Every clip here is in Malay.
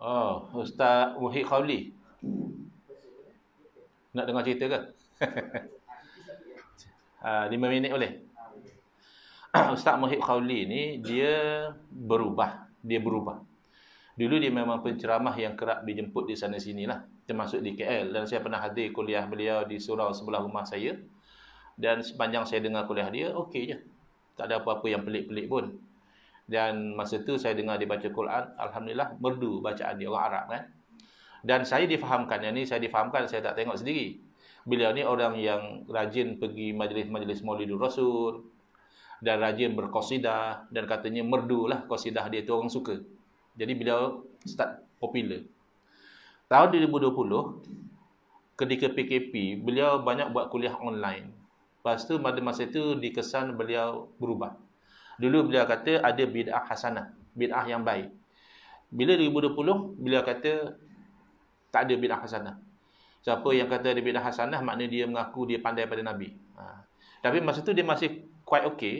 Oh, Ustaz Muhyid Khawli. Nak dengar cerita ke? Ah, lima minit boleh? Ustaz Muhyid Khawli ni, dia berubah. Dia berubah. Dulu dia memang penceramah yang kerap dijemput di sana sini lah. Termasuk di KL. Dan saya pernah hadir kuliah beliau di surau sebelah rumah saya. Dan sepanjang saya dengar kuliah dia, okey je. Tak ada apa-apa yang pelik-pelik pun. Dan masa tu saya dengar dia baca Quran, Alhamdulillah merdu bacaan dia orang Arab kan. Dan saya difahamkan, yang ni saya difahamkan, saya tak tengok sendiri. Beliau ni orang yang rajin pergi majlis-majlis Maulidul rasul, dan rajin berkosidah, dan katanya merdu lah kosidah dia tu orang suka. Jadi beliau start popular. Tahun 2020, ketika PKP, beliau banyak buat kuliah online. Lepas tu, pada masa itu, dikesan beliau berubah. Dulu beliau kata ada bid'ah hasanah, bid'ah yang baik. Bila 2020, beliau kata tak ada bid'ah hasanah. Siapa yang kata ada bid'ah hasanah, maknanya dia mengaku dia pandai pada Nabi. Ha. Tapi masa tu dia masih quite okay.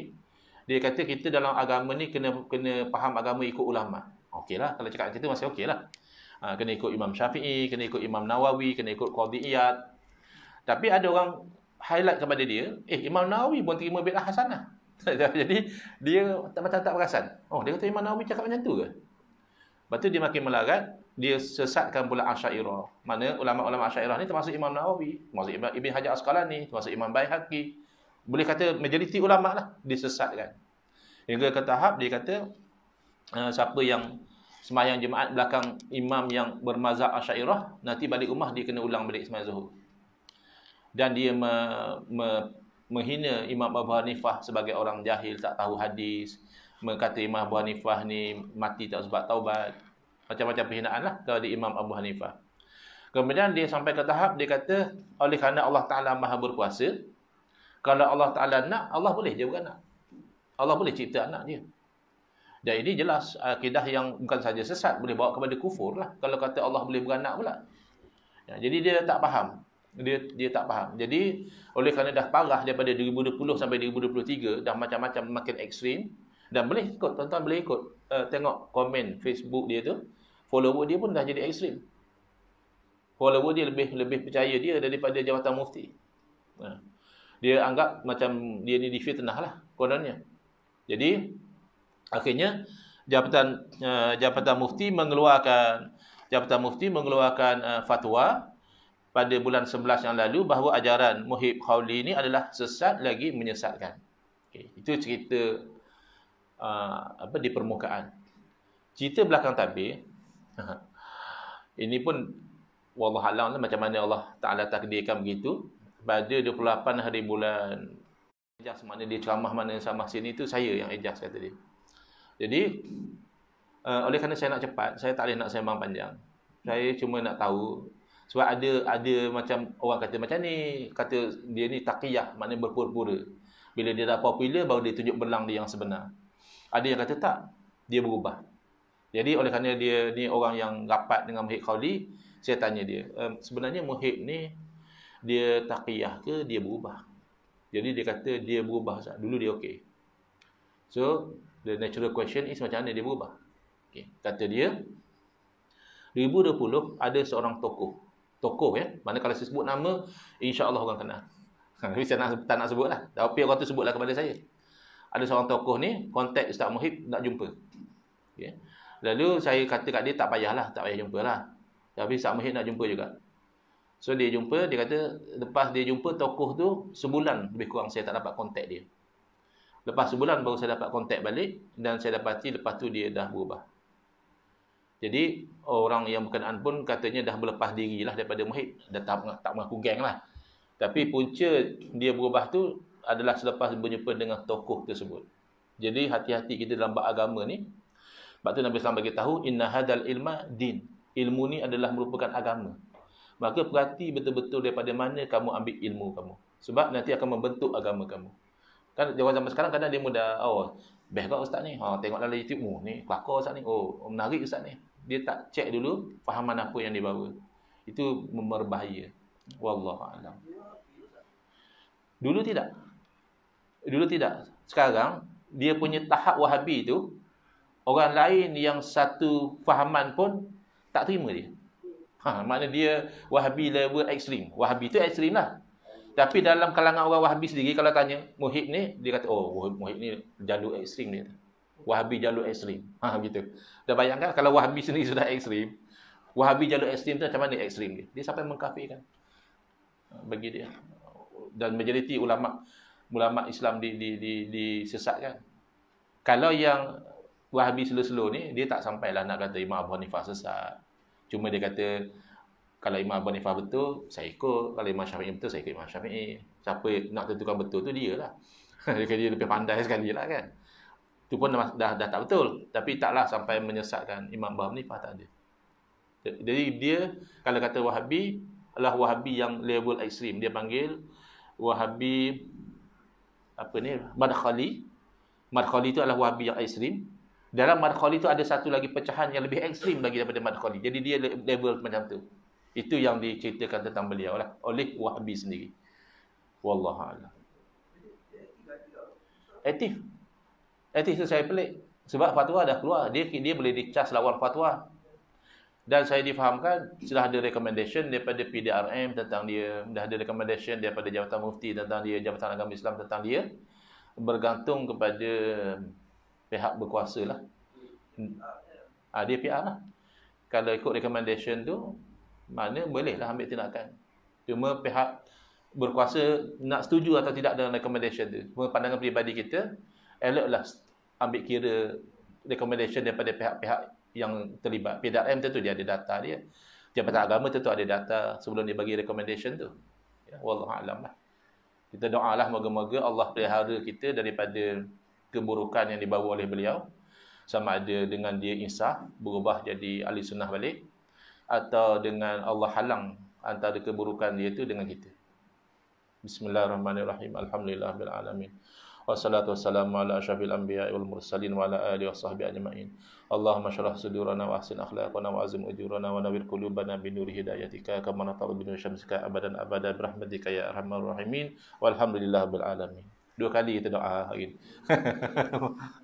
Dia kata kita dalam agama ni kena kena faham agama ikut ulama. Okey lah, kalau cakap macam tu masih okey lah. Ha, kena ikut Imam Syafi'i, kena ikut Imam Nawawi, kena ikut Qadiyat. Tapi ada orang highlight kepada dia, eh Imam Nawawi pun terima bid'ah hasanah. Jadi dia tak macam tak perasan. Oh, dia kata Imam Nawawi cakap macam tu ke? Lepas tu dia makin melarat, dia sesatkan pula Asy'ariyah. Mana ulama-ulama Asy'ariyah ni termasuk Imam Nawawi, termasuk Ibn, Ibn Hajar Asqalani, termasuk Imam Baihaqi. Boleh kata majoriti ulama lah disesatkan. Hingga ke tahap dia kata uh, siapa yang semayang jemaat belakang imam yang bermazhab Asy'ariyah, nanti balik rumah dia kena ulang balik semayang zuhur. Dan dia me, me, menghina Imam Abu Hanifah sebagai orang jahil tak tahu hadis mengkata Imam Abu Hanifah ni mati tak sebab taubat macam-macam penghinaan lah kepada Imam Abu Hanifah kemudian dia sampai ke tahap dia kata oleh kerana Allah Ta'ala maha berkuasa kalau Allah Ta'ala nak Allah boleh dia bukan nak Allah boleh cipta anak dia dan ini jelas akidah yang bukan saja sesat boleh bawa kepada kufur lah kalau kata Allah boleh beranak pula ya, jadi dia tak faham dia dia tak faham. Jadi oleh kerana dah parah daripada 2020 sampai 2023 dah macam-macam makin ekstrim dan boleh ikut tuan-tuan boleh ikut uh, tengok komen Facebook dia tu. Follower dia pun dah jadi ekstrim. Follower dia lebih lebih percaya dia daripada jawatan mufti. Uh, dia anggap macam dia ni difitnah lah kononnya. Jadi akhirnya jabatan uh, jabatan mufti mengeluarkan jabatan mufti mengeluarkan uh, fatwa pada bulan 11 yang lalu bahawa ajaran Muhib Khawli ini adalah sesat lagi menyesatkan. Okay. Itu cerita uh, apa di permukaan. Cerita belakang tabir, ini pun Wallah Alam lah, macam mana Allah Ta'ala takdirkan begitu. Pada 28 hari bulan ijaz mana dia ceramah mana sama sini itu saya yang ijaz kata dia. Jadi uh, oleh kerana saya nak cepat, saya tak boleh nak sembang panjang. Saya cuma nak tahu sebab ada ada macam orang kata macam ni kata dia ni taqiyah maknanya berpura-pura bila dia dah popular baru dia tunjuk berlang dia yang sebenar ada yang kata tak dia berubah jadi oleh kerana dia ni orang yang rapat dengan Muhyid Qawli saya tanya dia um, sebenarnya Muhyid ni dia taqiyah ke dia berubah jadi dia kata dia berubah sah. dulu dia okey so the natural question is macam mana dia berubah okay. kata dia 2020 ada seorang tokoh tokoh ya. Mana kalau saya sebut nama, insya-Allah orang kenal. Tapi saya nak, tak nak sebutlah. Tapi orang tu sebutlah kepada saya. Ada seorang tokoh ni kontak Ustaz Muhib nak jumpa. Okay. Ya. Lalu saya kata kat dia tak payahlah, tak payah jumpa lah. Tapi Ustaz Muhib nak jumpa juga. So dia jumpa, dia kata lepas dia jumpa tokoh tu sebulan lebih kurang saya tak dapat kontak dia. Lepas sebulan baru saya dapat kontak balik dan saya dapati lepas tu dia dah berubah. Jadi orang yang berkenaan pun katanya dah berlepas lah daripada muhid, dah tak, tak mengaku geng lah. Tapi punca dia berubah tu adalah selepas berjumpa dengan tokoh tersebut. Jadi hati-hati kita dalam bab agama ni. Sebab tu Nabi Sallam bagi tahu inna hadal ilma din. Ilmu ni adalah merupakan agama. Maka perhati betul-betul daripada mana kamu ambil ilmu kamu. Sebab nanti akan membentuk agama kamu. Kan zaman zaman sekarang kadang dia muda, oh, best kau ustaz ni. Ha, tengok dalam YouTube mu ni, kelakar ustaz ni. Oh, menarik ustaz ni dia tak cek dulu fahaman apa yang dibawa. Itu memerbahaya. Wallahu a'lam. Dulu tidak. Dulu tidak. Sekarang dia punya tahap Wahabi itu orang lain yang satu fahaman pun tak terima dia. Ha, maknanya dia Wahabi level ekstrim. Wahabi itu ekstrim lah. Tapi dalam kalangan orang Wahabi sendiri kalau tanya Muhib ni, dia kata, oh Muhib ni jalur ekstrim dia. Wahabi jalur ekstrim. Ha, gitu. Dah bayangkan kalau Wahabi sendiri sudah ekstrim, Wahabi jalur ekstrim tu macam mana ekstrim dia? Dia sampai mengkafirkan ha, bagi dia dan majoriti ulama ulama Islam di di di disesatkan. Kalau yang Wahabi selo selo ni dia tak sampailah nak kata Imam Abu Hanifah sesat. Cuma dia kata kalau Imam Abu Hanifah betul, saya ikut. Kalau Imam Syafi'i betul, saya ikut Imam Syafi'i. Siapa nak tentukan betul tu dia lah. dia lebih pandai sekali lah kan. Itu pun dah, dah, dah tak betul. Tapi taklah sampai menyesatkan Imam Abu Hanifah tak ada. Jadi dia, kalau kata Wahabi, adalah Wahabi yang level ekstrim. Dia panggil Wahabi apa ni, Madkhali. Madkhali itu adalah Wahabi yang ekstrim. Dalam Madkhali itu ada satu lagi pecahan yang lebih ekstrim lagi daripada Madkhali. Jadi dia level macam tu. Itu yang diceritakan tentang beliau lah. Oleh Wahabi sendiri. Wallahualam. Aktif. Itu itu saya pelik. Sebab fatwa dah keluar. Dia dia boleh dicas lawan fatwa. Dan saya difahamkan, sudah ada recommendation daripada PDRM tentang dia. Sudah ada recommendation daripada Jabatan Mufti tentang dia. Jabatan Agama Islam tentang dia. Bergantung kepada pihak berkuasa lah. Ha, dia PR lah. Kalau ikut recommendation tu, mana bolehlah ambil tindakan. Cuma pihak berkuasa nak setuju atau tidak dengan recommendation tu. Cuma pandangan peribadi kita, eloklah ambil kira rekomendasi daripada pihak-pihak yang terlibat. PDRM tentu dia ada data dia. Jabatan Agama tentu ada data sebelum dia bagi rekomendasi tu. Ya, Wallah alam lah. Kita doalah moga-moga Allah pelihara kita daripada keburukan yang dibawa oleh beliau. Sama ada dengan dia insaf, berubah jadi ahli sunnah balik. Atau dengan Allah halang antara keburukan dia tu dengan kita. Bismillahirrahmanirrahim. Alhamdulillah. alamin wassalatu wassalamu ala asyrafil anbiya'i wal mursalin wa ala alihi washabbihi ajma'in Allahumma syrah sudurana wa ahsin akhlaqana wa azim ujurana wa nawwir qulubana bi nuri hidayatika kama nafa'a bi syamsika abadan abada bi rahmatika ya arhamar rahimin walhamdulillahi bil alamin dua kali kita doa hari ini